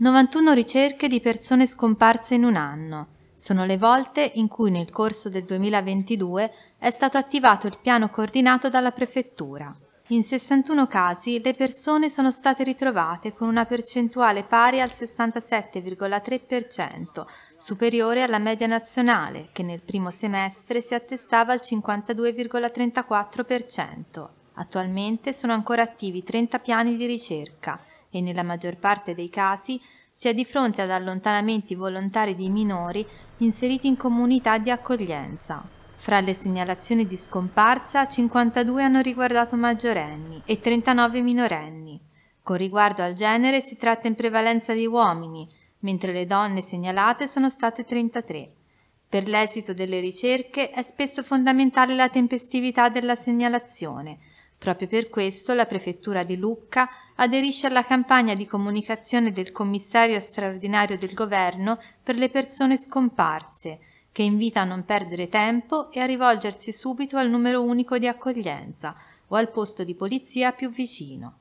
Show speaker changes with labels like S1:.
S1: 91 ricerche di persone scomparse in un anno. Sono le volte in cui nel corso del 2022 è stato attivato il piano coordinato dalla prefettura. In 61 casi le persone sono state ritrovate con una percentuale pari al 67,3%, superiore alla media nazionale che nel primo semestre si attestava al 52,34%. Attualmente sono ancora attivi 30 piani di ricerca e nella maggior parte dei casi si è di fronte ad allontanamenti volontari di minori inseriti in comunità di accoglienza. Fra le segnalazioni di scomparsa 52 hanno riguardato maggiorenni e 39 minorenni. Con riguardo al genere si tratta in prevalenza di uomini, mentre le donne segnalate sono state 33. Per l'esito delle ricerche è spesso fondamentale la tempestività della segnalazione, Proprio per questo la Prefettura di Lucca aderisce alla campagna di comunicazione del commissario straordinario del governo per le persone scomparse, che invita a non perdere tempo e a rivolgersi subito al numero unico di accoglienza o al posto di polizia più vicino.